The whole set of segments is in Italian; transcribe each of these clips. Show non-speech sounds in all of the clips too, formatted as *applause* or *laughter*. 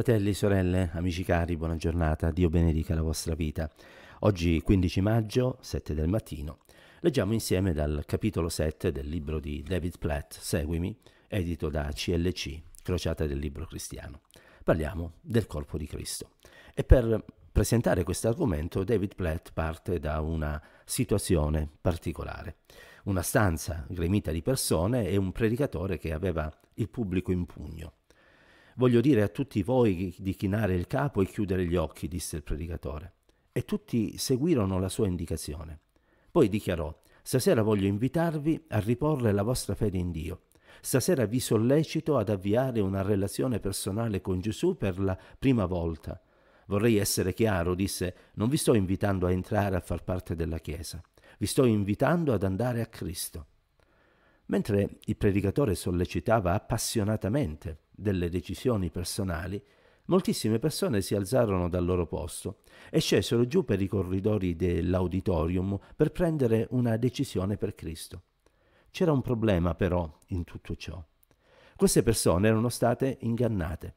Fratelli, sorelle, amici cari, buona giornata, Dio benedica la vostra vita. Oggi 15 maggio, 7 del mattino, leggiamo insieme dal capitolo 7 del libro di David Platt, Seguimi, edito da CLC, Crociata del Libro Cristiano. Parliamo del corpo di Cristo. E per presentare questo argomento David Platt parte da una situazione particolare. Una stanza gremita di persone e un predicatore che aveva il pubblico in pugno. Voglio dire a tutti voi di chinare il capo e chiudere gli occhi, disse il predicatore. E tutti seguirono la sua indicazione. Poi dichiarò, stasera voglio invitarvi a riporre la vostra fede in Dio. Stasera vi sollecito ad avviare una relazione personale con Gesù per la prima volta. Vorrei essere chiaro, disse, non vi sto invitando a entrare a far parte della Chiesa, vi sto invitando ad andare a Cristo. Mentre il predicatore sollecitava appassionatamente delle decisioni personali, moltissime persone si alzarono dal loro posto e scesero giù per i corridori dell'auditorium per prendere una decisione per Cristo. C'era un problema però in tutto ciò. Queste persone erano state ingannate.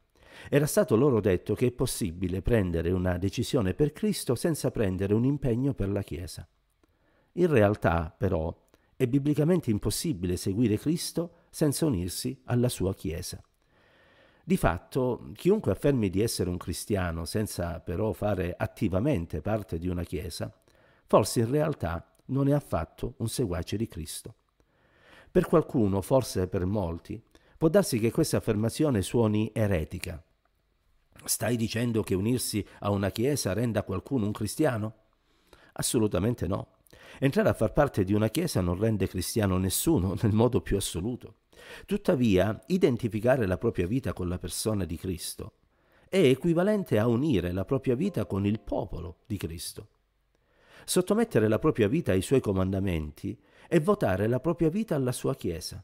Era stato loro detto che è possibile prendere una decisione per Cristo senza prendere un impegno per la Chiesa. In realtà, però, è biblicamente impossibile seguire Cristo senza unirsi alla sua Chiesa. Di fatto, chiunque affermi di essere un cristiano senza però fare attivamente parte di una Chiesa, forse in realtà non è affatto un seguace di Cristo. Per qualcuno, forse per molti, può darsi che questa affermazione suoni eretica. Stai dicendo che unirsi a una Chiesa renda qualcuno un cristiano? Assolutamente no. Entrare a far parte di una chiesa non rende cristiano nessuno *laughs* nel modo più assoluto. Tuttavia, identificare la propria vita con la persona di Cristo è equivalente a unire la propria vita con il popolo di Cristo. Sottomettere la propria vita ai suoi comandamenti è votare la propria vita alla sua Chiesa.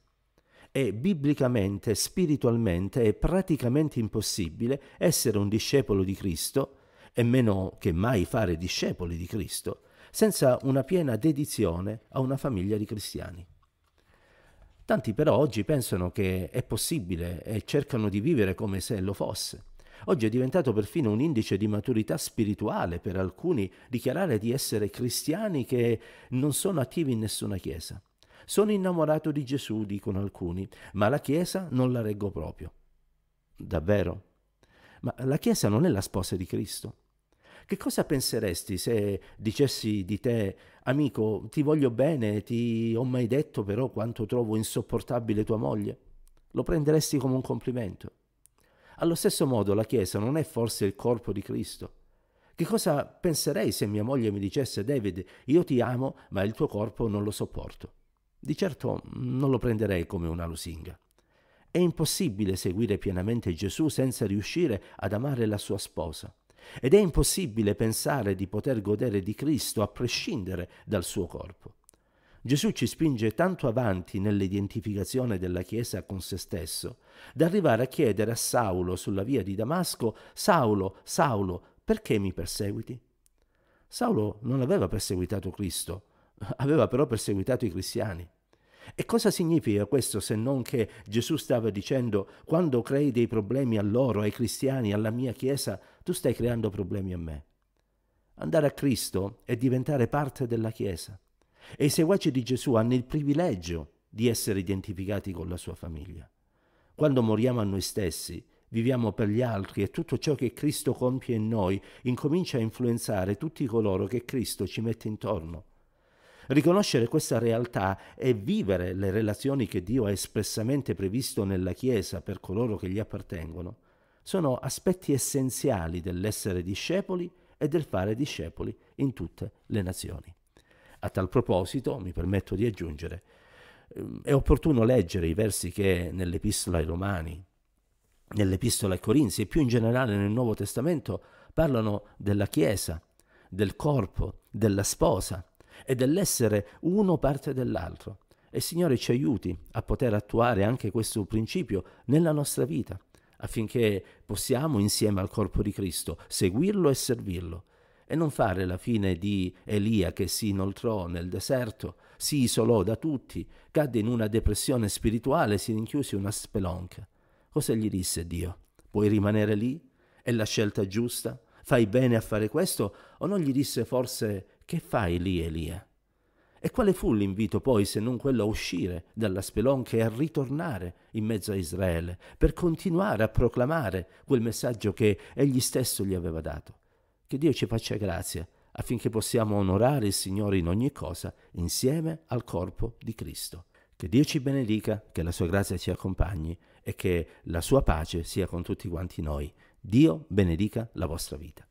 È biblicamente, spiritualmente e praticamente impossibile essere un discepolo di Cristo, e meno che mai fare discepoli di Cristo, senza una piena dedizione a una famiglia di cristiani. Tanti però oggi pensano che è possibile e cercano di vivere come se lo fosse. Oggi è diventato perfino un indice di maturità spirituale per alcuni dichiarare di essere cristiani che non sono attivi in nessuna chiesa. Sono innamorato di Gesù, dicono alcuni, ma la chiesa non la reggo proprio. Davvero? Ma la chiesa non è la sposa di Cristo. Che cosa penseresti se dicessi di te, amico, ti voglio bene, ti ho mai detto però quanto trovo insopportabile tua moglie? Lo prenderesti come un complimento. Allo stesso modo la Chiesa non è forse il corpo di Cristo. Che cosa penserei se mia moglie mi dicesse David, io ti amo, ma il tuo corpo non lo sopporto? Di certo mm, non lo prenderei come una lusinga. È impossibile seguire pienamente Gesù senza riuscire ad amare la sua sposa ed è impossibile pensare di poter godere di Cristo a prescindere dal suo corpo. Gesù ci spinge tanto avanti nell'identificazione della Chiesa con se stesso, da arrivare a chiedere a Saulo sulla via di Damasco, Saulo, Saulo, perché mi perseguiti? Saulo non aveva perseguitato Cristo, aveva però perseguitato i cristiani. E cosa significa questo se non che Gesù stava dicendo quando crei dei problemi a loro, ai cristiani, alla mia Chiesa, tu stai creando problemi a me. Andare a Cristo è diventare parte della Chiesa e i seguaci di Gesù hanno il privilegio di essere identificati con la sua famiglia. Quando moriamo a noi stessi, viviamo per gli altri e tutto ciò che Cristo compie in noi incomincia a influenzare tutti coloro che Cristo ci mette intorno. Riconoscere questa realtà e vivere le relazioni che Dio ha espressamente previsto nella Chiesa per coloro che gli appartengono sono aspetti essenziali dell'essere discepoli e del fare discepoli in tutte le nazioni. A tal proposito, mi permetto di aggiungere, ehm, è opportuno leggere i versi che nell'Epistola ai Romani, nell'Epistola ai Corinzi e più in generale nel Nuovo Testamento parlano della Chiesa, del corpo, della sposa, e dell'essere uno parte dell'altro. E Signore ci aiuti a poter attuare anche questo principio nella nostra vita, affinché possiamo insieme al corpo di Cristo seguirlo e servirlo e non fare la fine di Elia che si inoltrò nel deserto, si isolò da tutti, cadde in una depressione spirituale, si rinchiuse in una spelonca. Cosa gli disse Dio? Puoi rimanere lì? È la scelta giusta? Fai bene a fare questo? O non gli disse forse che fai lì, Elia? E quale fu l'invito poi se non quello a uscire dalla spelonca e a ritornare in mezzo a Israele per continuare a proclamare quel messaggio che egli stesso gli aveva dato? Che Dio ci faccia grazia affinché possiamo onorare il Signore in ogni cosa insieme al corpo di Cristo. Che Dio ci benedica, che la sua grazia ci accompagni e che la sua pace sia con tutti quanti noi. Dio benedica la vostra vita.